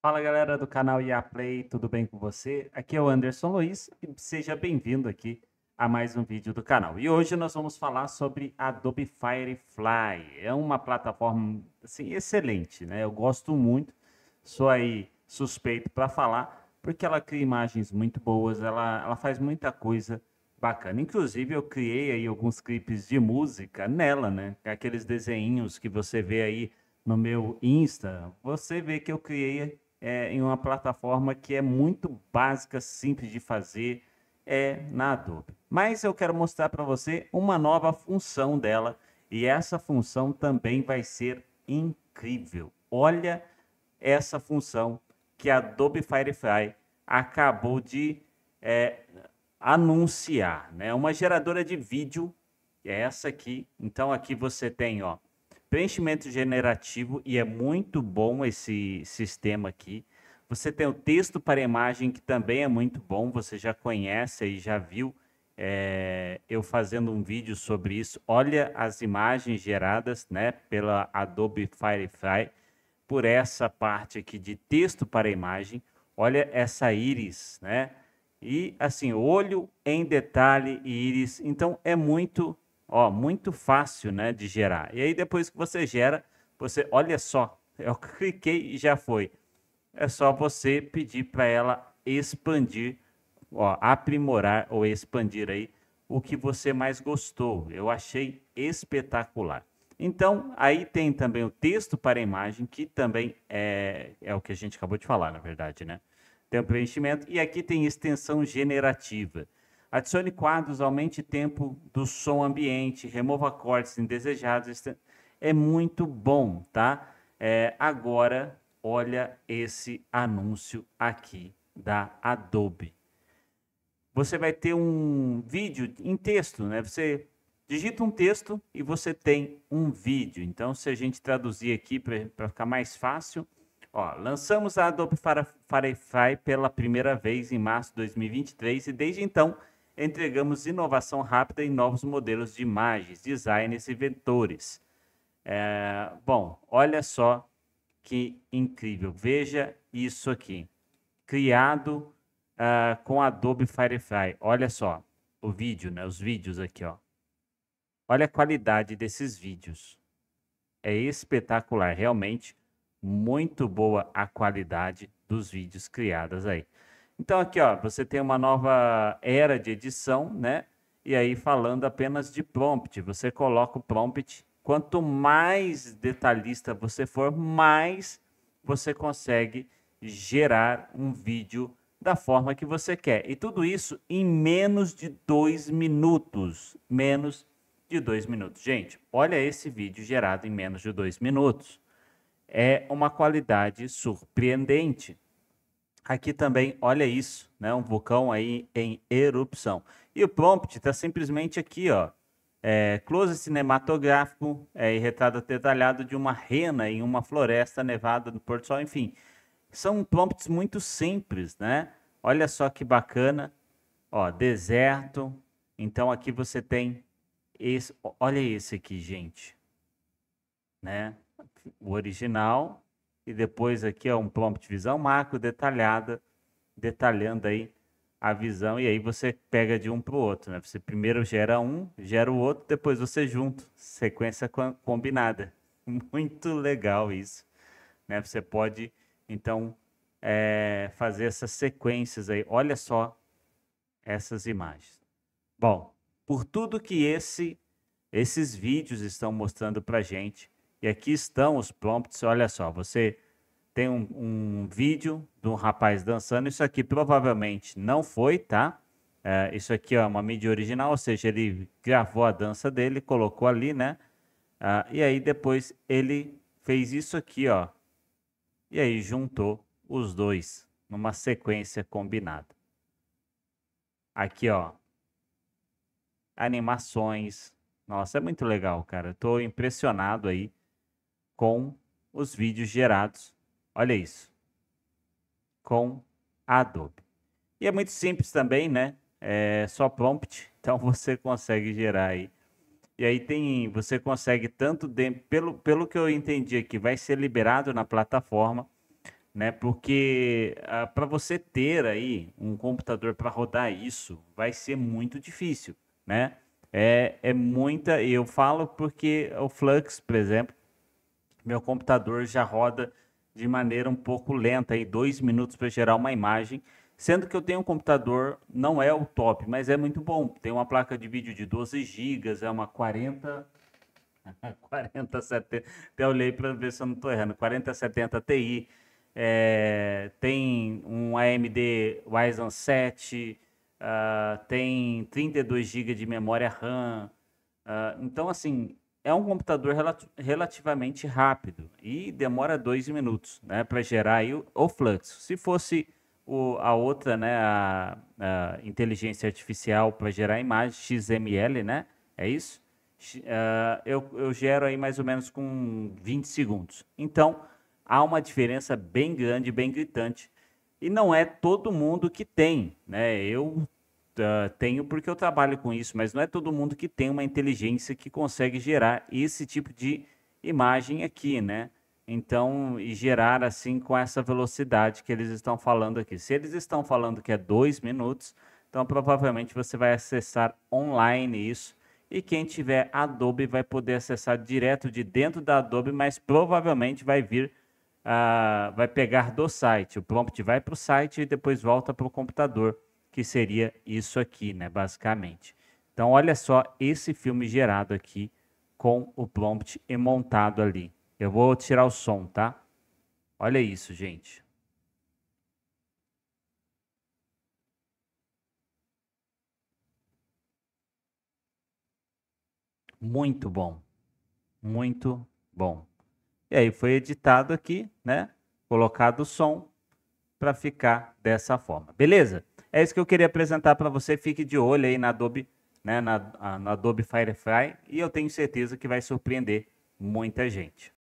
Fala galera do canal IA Play, tudo bem com você? Aqui é o Anderson Luiz e seja bem-vindo aqui a mais um vídeo do canal. E hoje nós vamos falar sobre Adobe Firefly. É uma plataforma assim excelente, né? Eu gosto muito. Sou aí suspeito para falar, porque ela cria imagens muito boas, ela, ela faz muita coisa bacana. Inclusive eu criei aí alguns clipes de música nela, né? Aqueles desenhinhos que você vê aí no meu Insta, você vê que eu criei é, em uma plataforma que é muito básica, simples de fazer, é na Adobe. Mas eu quero mostrar para você uma nova função dela e essa função também vai ser incrível. Olha essa função que a Adobe Firefly acabou de é, anunciar, né? Uma geradora de vídeo é essa aqui. Então aqui você tem, ó, preenchimento generativo e é muito bom esse sistema aqui. Você tem o texto para imagem que também é muito bom, você já conhece e já viu é, eu fazendo um vídeo sobre isso. Olha as imagens geradas né, pela Adobe Firefly por essa parte aqui de texto para imagem. Olha essa íris, né? E assim, olho em detalhe e íris. Então é muito Ó, muito fácil, né, de gerar. E aí depois que você gera, você, olha só, eu cliquei e já foi. É só você pedir para ela expandir, ó, aprimorar ou expandir aí o que você mais gostou. Eu achei espetacular. Então, aí tem também o texto para a imagem, que também é, é o que a gente acabou de falar, na verdade, né? Tem o preenchimento. E aqui tem extensão generativa. Adicione quadros, aumente tempo do som ambiente, remova cortes indesejados. É muito bom, tá? É, agora, olha esse anúncio aqui da Adobe. Você vai ter um vídeo em texto, né? Você digita um texto e você tem um vídeo. Então, se a gente traduzir aqui para ficar mais fácil, ó, lançamos a Adobe Firefly pela primeira vez em março de 2023 e desde então entregamos inovação rápida em novos modelos de imagens, designs e vetores. É, bom, olha só que incrível. Veja isso aqui. Criado uh, com Adobe Firefly. Olha só o vídeo, né? Os vídeos aqui, ó. Olha a qualidade desses vídeos. É espetacular, realmente. Muito boa a qualidade dos vídeos criados aí. Então aqui, ó, você tem uma nova era de edição, né? E aí falando apenas de prompt, você coloca o prompt. Quanto mais detalhista você for, mais você consegue gerar um vídeo da forma que você quer. E tudo isso em menos de dois minutos. Menos de dois minutos. Gente, olha esse vídeo gerado em menos de dois minutos. É uma qualidade surpreendente. Aqui também, olha isso, né? Um vulcão aí em erupção. E o prompt está simplesmente aqui, ó. É, close cinematográfico é, e retrato detalhado de uma rena em uma floresta nevada do Porto Sol, enfim. São prompts muito simples, né? Olha só que bacana. Ó, deserto. Então aqui você tem esse, olha esse aqui, gente. Né? O original e depois aqui é um prompt visão macro detalhada, detalhando aí a visão e aí você pega de um para o outro, né? Você primeiro gera um, gera o outro, depois você junta, sequência combinada. Muito legal isso, né? Você pode então é, fazer essas sequências aí. Olha só essas imagens. Bom, por tudo que esse, esses vídeos estão mostrando para gente, e aqui estão os prompts. Olha só, você tem um, um vídeo de um rapaz dançando. Isso aqui provavelmente não foi, tá? É, isso aqui ó, é uma mídia original, ou seja, ele gravou a dança dele, colocou ali, né? Ah, e aí depois ele fez isso aqui, ó. E aí juntou os dois numa sequência combinada. Aqui, ó. Animações. Nossa, é muito legal, cara. Estou impressionado aí com os vídeos gerados. Olha isso. Com a Adobe. E é muito simples também, né? É só prompt, então você consegue gerar aí. E aí tem, você consegue tanto de, pelo pelo que eu entendi aqui, vai ser liberado na plataforma, né? Porque ah, para você ter aí um computador para rodar isso, vai ser muito difícil, né? É, é muita, eu falo porque o Flux, por exemplo, meu computador já roda de maneira um pouco lenta, aí dois minutos para gerar uma imagem. Sendo que eu tenho um computador, não é o top, mas é muito bom. Tem uma placa de vídeo de 12 GB, é uma 40. 40, 70. Até olhei para ver se eu não estou errando. 4070 Ti. É, tem um AMD Ryzen 7. Uh, ah, tem 32 GB de memória RAM. Uh, então, assim, é um computador relati relativamente rápido e demora dois minutos né, para gerar o, o, fluxo. Se fosse o, a outra, né, a, a inteligência artificial para gerar imagem, XML, né, é isso? Uh, eu, eu gero aí mais ou menos com 20 segundos. Então, há uma diferença bem grande, bem gritante. E não é todo mundo que tem, né? Eu Uh, tenho porque eu trabalho com isso, mas não é todo mundo que tem uma inteligência que consegue gerar esse tipo de imagem aqui, né? Então, e gerar assim com essa velocidade que eles estão falando aqui. Se eles estão falando que é dois minutos, então provavelmente você vai acessar online isso. E quem tiver Adobe vai poder acessar direto de dentro da Adobe, mas provavelmente vai vir, uh, vai pegar do site. O prompt vai para o site e depois volta para o computador que seria isso aqui, né, basicamente. Então, olha só esse filme gerado aqui com o Prompt e montado ali. Eu vou tirar o som, tá? Olha isso, gente. Muito bom. Muito bom. E aí foi editado aqui, né? Colocado o som para ficar dessa forma. Beleza? É isso que eu queria apresentar para você. Fique de olho aí na Adobe, né, na, na Adobe Firefly e eu tenho certeza que vai surpreender muita gente.